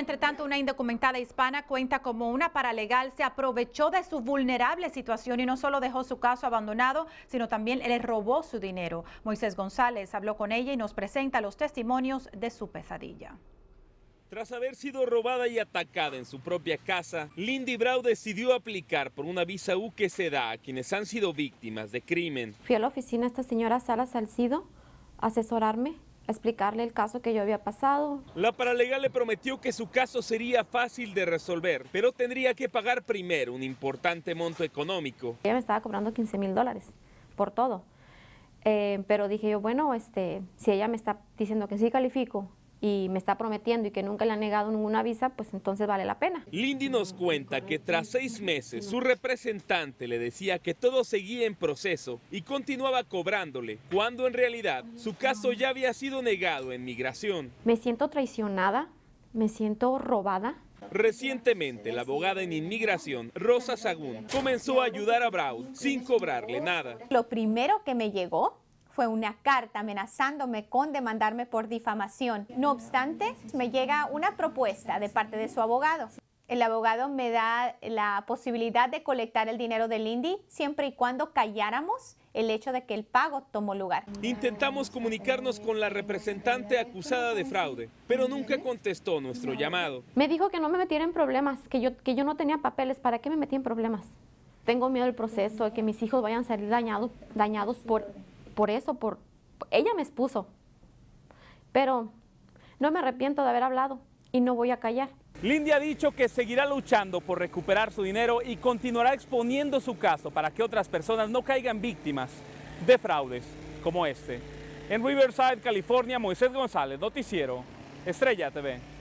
Entre tanto, una indocumentada hispana cuenta como una paralegal se aprovechó de su vulnerable situación y no solo dejó su caso abandonado, sino también le robó su dinero. Moisés González habló con ella y nos presenta los testimonios de su pesadilla. Tras haber sido robada y atacada en su propia casa, Lindy Brau decidió aplicar por una visa U que se da a quienes han sido víctimas de crimen. Fui a la oficina de esta señora Sala Salcido a asesorarme explicarle el caso que yo había pasado. La paralegal le prometió que su caso sería fácil de resolver, pero tendría que pagar primero un importante monto económico. Ella me estaba cobrando 15 mil dólares por todo. Eh, pero dije yo, bueno, este, si ella me está diciendo que sí califico y me está prometiendo y que nunca le ha negado ninguna visa, pues entonces vale la pena. Lindy nos cuenta que tras seis meses su representante le decía que todo seguía en proceso y continuaba cobrándole, cuando en realidad su caso ya había sido negado en migración. Me siento traicionada, me siento robada. Recientemente, la abogada en inmigración, Rosa Sagún, comenzó a ayudar a Brown sin cobrarle nada. Lo primero que me llegó fue una carta amenazándome con demandarme por difamación. No obstante, me llega una propuesta de parte de su abogado. El abogado me da la posibilidad de colectar el dinero del Indy siempre y cuando calláramos el hecho de que el pago tomó lugar. Intentamos comunicarnos con la representante acusada de fraude, pero nunca contestó nuestro llamado. Me dijo que no me metiera en problemas, que yo, que yo no tenía papeles, ¿para qué me metí en problemas? Tengo miedo del proceso, de que mis hijos vayan a salir dañados por por eso, por ella me expuso. Pero no me arrepiento de haber hablado y no voy a callar. Lindy ha dicho que seguirá luchando por recuperar su dinero y continuará exponiendo su caso para que otras personas no caigan víctimas de fraudes como este. En Riverside, California, Moisés González, Noticiero, Estrella TV.